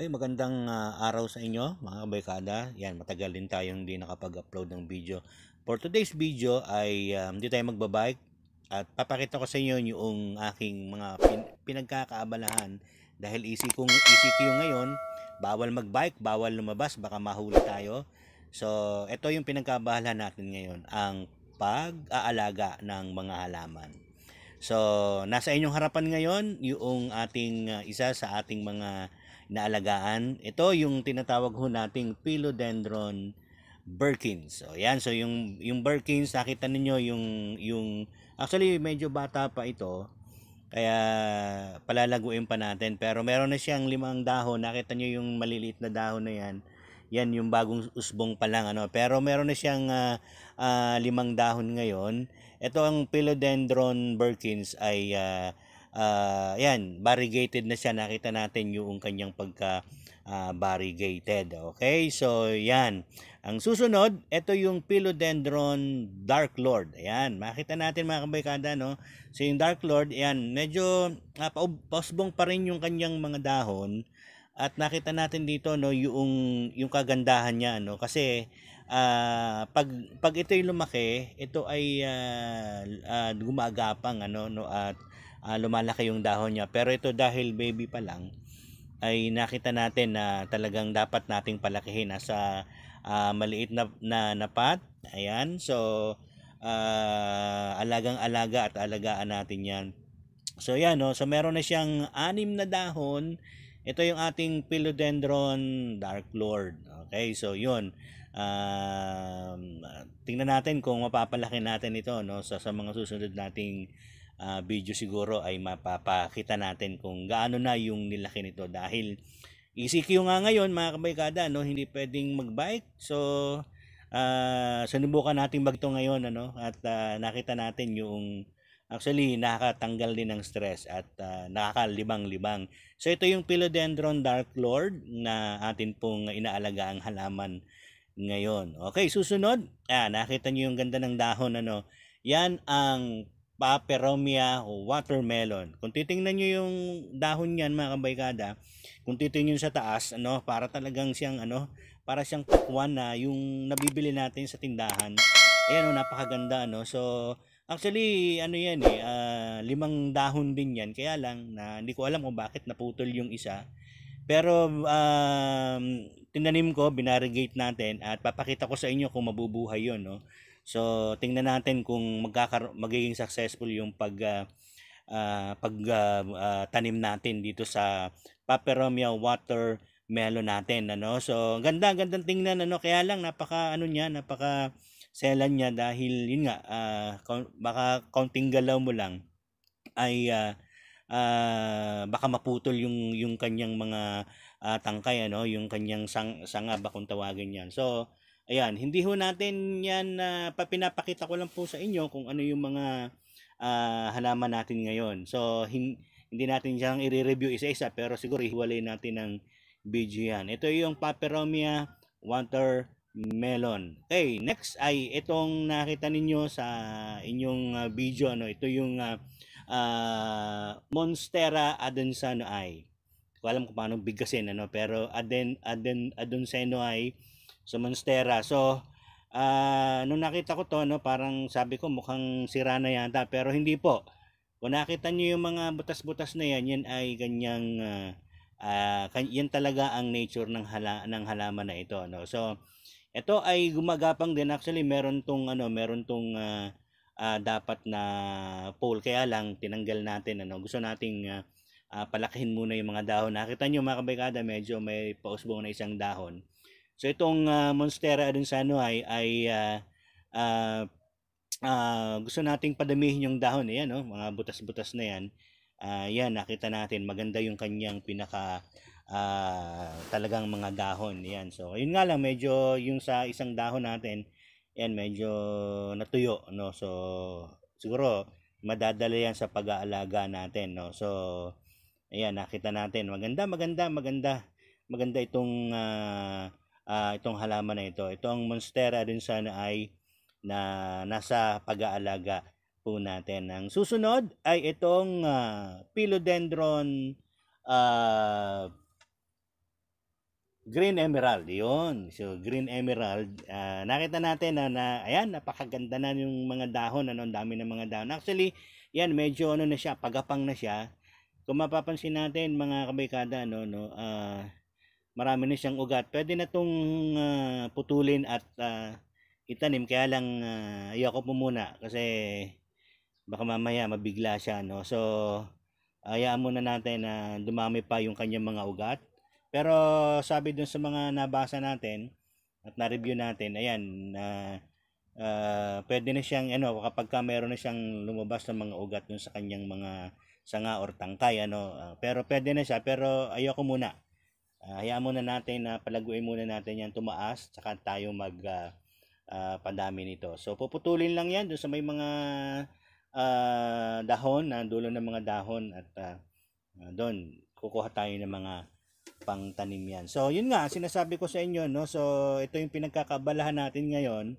Ay, magandang uh, araw sa inyo mga kabaykada. Yan, matagal din tayong hindi nakapag-upload ng video. For today's video ay um, hindi tayo magbabike at papakita ko sa inyo yung aking mga pin pinagkakaabalahan dahil easy kung ECQ ngayon, bawal magbike, bawal lumabas, baka mahuli tayo. So, ito yung pinagkaabalahan natin ngayon, ang pag-aalaga ng mga halaman. So, nasa inyong harapan ngayon yung ating uh, isa sa ating mga na alagaan. Ito yung tinatawag ho nating Philodendron Birkins. So yan, so yung yung Birkins nakita niyo yung yung actually medyo bata pa ito. Kaya palalaguin pa natin pero meron na siyang limang dahon. Nakita niyo yung maliliit na dahon na yan. Yan yung bagong usbong pa lang ano. Pero meron na siyang uh, uh, limang dahon ngayon. Ito ang Philodendron Birkins ay uh, uh, yan, barricaded na siya. Nakita natin yung kanyang pagka uh, variegated. Okay, so yan. Ang susunod, ito yung Philodendron Dark Lord. Ayan, makita natin mga kabaykada, no? So yung Dark Lord, ayan, medyo uh, ah, posbong pa rin yung kanyang mga dahon. At nakita natin dito, no, yung, yung kagandahan niya, no? Kasi Uh, pag pag ito'y lumaki, ito ay uh, uh, gumagapang ano no at uh, lumalaki yung dahon niya. Pero ito dahil baby pa lang ay nakita natin na talagang dapat nating palakihin nasa uh, maliit na, na napat. Ayan. So uh, alagang-alaga at alagaan natin 'yan. So yan no. So meron na siyang anim na dahon. Ito yung ating Philodendron Dark Lord. Okay, so yun. Uh, tingnan natin kung mapapalaki natin ito no, sa, sa mga susunod nating uh, video siguro ay mapapakita natin kung gaano na yung nilaki nito dahil ECQ nga ngayon mga kabaykada no hindi pwedeng magbike so uh, sinubukan natin magto ngayon ano at uh, nakita natin yung actually nakakatanggal din ng stress at uh, nakakalibang-libang. So ito yung Philodendron Dark Lord na atin pong inaalaga ang halaman ngayon. Okay, susunod. Ah, nakita niyo yung ganda ng dahon ano. Yan ang paperomia o watermelon. Kung titingnan niyo yung dahon niyan mga kabaykada, kung titingnan niyo sa taas, ano, para talagang siyang ano, para siyang pakwan na yung nabibili natin sa tindahan. Ayan o, oh, napakaganda ano. So, Actually, ano yan eh, uh, limang dahon din yan. Kaya lang, na, hindi ko alam kung bakit naputol yung isa. Pero, um, tinanim ko, binarigate natin at papakita ko sa inyo kung mabubuhay yon no? So tingnan natin kung magkakar- magiging successful yung pag uh, uh, pag uh, uh, tanim natin dito sa Paperomia water melon natin ano. So ganda ganda tingnan ano kaya lang napaka ano niya napaka selan niya dahil yun nga uh, baka counting galaw mo lang ay uh, uh, baka maputol yung yung kanyang mga uh, tangkay ano yung kanyang sang, sanga ba kung tawagin yan so Ayan, hindi ho natin yan na uh, papinapakita ko lang po sa inyo kung ano yung mga uh, halaman natin ngayon. So, hin- hindi natin siyang i-review isa-isa pero siguro ihiwalay natin ng video yan. Ito yung Paperomia Melon. Okay, next ay itong nakita ninyo sa inyong uh, video. Ano, ito yung uh, uh, Monstera adensanoae. Ko alam kung paano bigkasin ano, pero aden aden adensanoae sa Monstera. So, uh, nung nakita ko to, no, parang sabi ko mukhang sira na yata, pero hindi po. Kung nakita niyo yung mga butas-butas na yan, yan ay ganyang, uh, uh, yan talaga ang nature ng, hala, ng halaman na ito. No? So, ito ay gumagapang din. Actually, meron tong, ano, meron tong uh, uh, dapat na pole. Kaya lang, tinanggal natin. Ano? Gusto nating uh, uh, palakihin muna yung mga dahon. Nakita niyo mga kabaykada, medyo may pausbong na isang dahon. So itong uh, Monstera adensanuay ay uh, uh, uh, gusto nating padamihin yung dahon niya, no? Oh, mga butas-butas na yan. Uh, yan, nakita natin, maganda yung kanyang pinaka uh, talagang mga dahon. Yan. So, yun nga lang, medyo yung sa isang dahon natin, yan, medyo natuyo. No? So, siguro, madadala yan sa pag-aalaga natin. No? So, ayan, nakita natin, maganda, maganda, maganda. Maganda itong uh, uh, itong halaman na ito. Ito ang monstera din sana ay na nasa pag-aalaga po natin. Ang susunod ay itong uh, Philodendron uh, Green Emerald. 'Yon. So, Green Emerald. Uh, nakita natin na, na ayan, napakaganda na yung mga dahon. Ano, ang dami ng mga dahon. Actually, yan, medyo ano na siya, pagapang na siya. Kung mapapansin natin mga kabaykada, ano, no, uh, marami na siyang ugat. Pwede na itong uh, ah, putulin at uh, itanim. Kaya lang uh, ayoko po muna kasi baka mamaya mabigla siya. No? So, hayaan muna natin na uh, dumami pa yung kanyang mga ugat. Pero sabi dun sa mga nabasa natin at na-review natin, ayan, uh, uh, pwede na siyang, ano, kapag ka meron na siyang lumabas ng mga ugat dun sa kanyang mga sanga or tangkay, ano, uh, pero pwede na siya, pero ayoko muna Uh, hayaan muna natin na uh, palaguin muna natin yan tumaas saka tayo mag uh, ah, uh, ah, pandami nito. So puputulin lang yan doon sa may mga uh, dahon, na uh, dulo ng mga dahon at uh, uh, doon kukuha tayo ng mga pangtanim yan. So yun nga sinasabi ko sa inyo no. So ito yung pinagkakabalahan natin ngayon.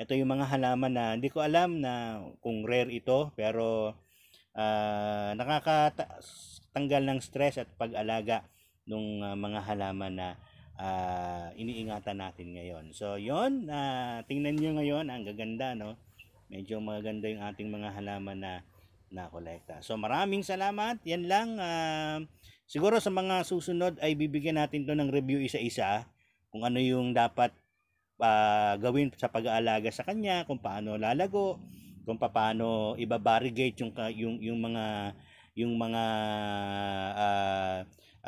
Ito yung mga halaman na hindi ko alam na kung rare ito pero uh, nakakatanggal ng stress at pag-alaga ng uh, ah, mga halaman na uh, iniingatan natin ngayon. So, yon uh, ah, tingnan nyo ngayon, ang gaganda, no? Medyo maganda yung ating mga halaman na nakolekta. So, maraming salamat. Yan lang. Uh, siguro sa mga susunod ay bibigyan natin to ng review isa-isa kung ano yung dapat uh, gawin sa pag-aalaga sa kanya, kung paano lalago, kung paano ibabarigate yung yung yung mga yung mga uh,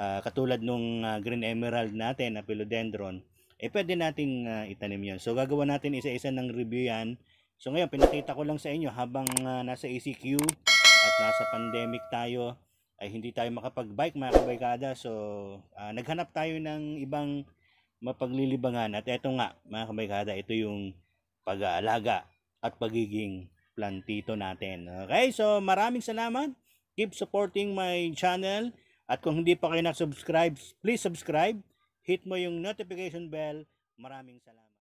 Ah, katulad nung uh, green emerald natin na philodendron, eh pwede nating uh, itanim yon. So gagawa natin isa-isa ng review yan. So ngayon pinakita ko lang sa inyo habang uh, nasa ECQ at nasa pandemic tayo ay hindi tayo makapag-bike mga kabaykada. So uh, naghanap tayo ng ibang mapaglilibangan at eto nga mga kabaykada, ito yung pag-aalaga at pagiging plantito natin. Okay, so maraming salamat. Keep supporting my channel. At kung hindi pa kayo nag subscribe please subscribe. Hit mo yung notification bell. Maraming salamat.